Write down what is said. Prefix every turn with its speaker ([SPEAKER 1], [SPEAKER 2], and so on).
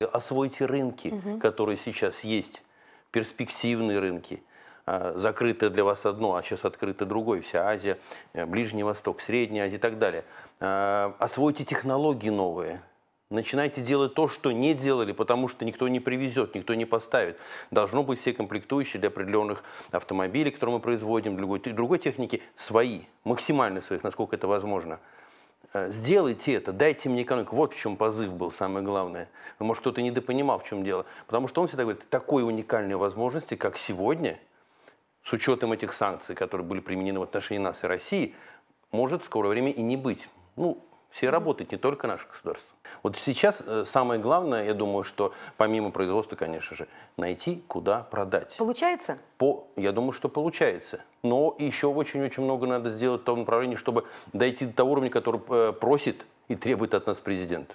[SPEAKER 1] Э, освойте рынки, угу. которые сейчас есть, перспективные рынки. А, закрыто для вас одно, а сейчас открыто другое. Вся Азия, э, Ближний Восток, Средняя Азия и так далее. А, освойте технологии новые. Начинайте делать то, что не делали, потому что никто не привезет, никто не поставит. Должно быть все комплектующие для определенных автомобилей, которые мы производим, для другой, другой техники, свои, максимально своих, насколько это возможно. Э, сделайте это, дайте мне экономику. Вот в чем позыв был самое главное. Ну, может, кто-то недопонимал, в чем дело. Потому что он всегда говорит, такой уникальной возможности, как сегодня, с учетом этих санкций, которые были применены в отношении нас и России, может в скорое время и не быть. Ну, все работают, не только наше государство. Вот сейчас э, самое главное, я думаю, что помимо производства, конечно же, найти, куда продать. Получается? По, я думаю, что получается. Но еще очень-очень много надо сделать в том направлении, чтобы дойти до того уровня, который э, просит и требует от нас президент.